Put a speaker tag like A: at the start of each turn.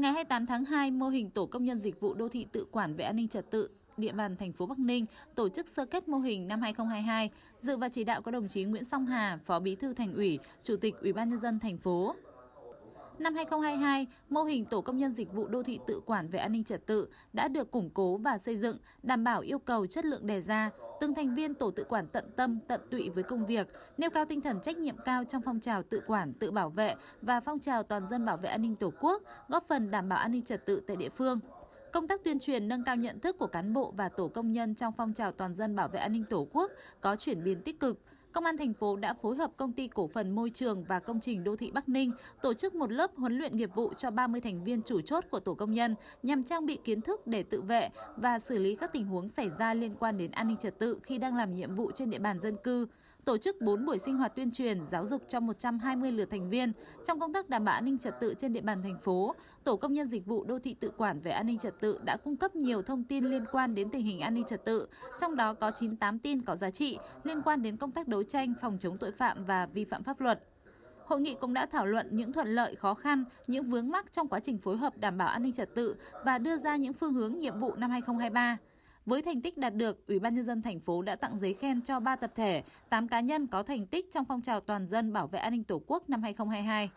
A: Ngày 28 tháng 2, mô hình tổ công nhân dịch vụ đô thị tự quản về an ninh trật tự địa bàn thành phố Bắc Ninh tổ chức sơ kết mô hình năm 2022. Dự và chỉ đạo có đồng chí Nguyễn Song Hà, Phó Bí thư Thành ủy, Chủ tịch Ủy ban nhân dân thành phố. Năm 2022, mô hình tổ công nhân dịch vụ đô thị tự quản về an ninh trật tự đã được củng cố và xây dựng, đảm bảo yêu cầu chất lượng đề ra. Từng thành viên tổ tự quản tận tâm, tận tụy với công việc, nêu cao tinh thần trách nhiệm cao trong phong trào tự quản, tự bảo vệ và phong trào toàn dân bảo vệ an ninh Tổ quốc, góp phần đảm bảo an ninh trật tự tại địa phương. Công tác tuyên truyền nâng cao nhận thức của cán bộ và tổ công nhân trong phong trào toàn dân bảo vệ an ninh Tổ quốc có chuyển biến tích cực. Công an thành phố đã phối hợp công ty cổ phần môi trường và công trình đô thị Bắc Ninh tổ chức một lớp huấn luyện nghiệp vụ cho 30 thành viên chủ chốt của tổ công nhân nhằm trang bị kiến thức để tự vệ và xử lý các tình huống xảy ra liên quan đến an ninh trật tự khi đang làm nhiệm vụ trên địa bàn dân cư tổ chức 4 buổi sinh hoạt tuyên truyền, giáo dục cho 120 lượt thành viên trong công tác đảm bảo an ninh trật tự trên địa bàn thành phố. Tổ công nhân dịch vụ đô thị tự quản về an ninh trật tự đã cung cấp nhiều thông tin liên quan đến tình hình an ninh trật tự, trong đó có 98 tin có giá trị liên quan đến công tác đấu tranh phòng chống tội phạm và vi phạm pháp luật. Hội nghị cũng đã thảo luận những thuận lợi, khó khăn, những vướng mắc trong quá trình phối hợp đảm bảo an ninh trật tự và đưa ra những phương hướng nhiệm vụ năm 2023. Với thành tích đạt được, Ủy ban nhân dân thành phố đã tặng giấy khen cho 3 tập thể, 8 cá nhân có thành tích trong phong trào toàn dân bảo vệ an ninh Tổ quốc năm 2022.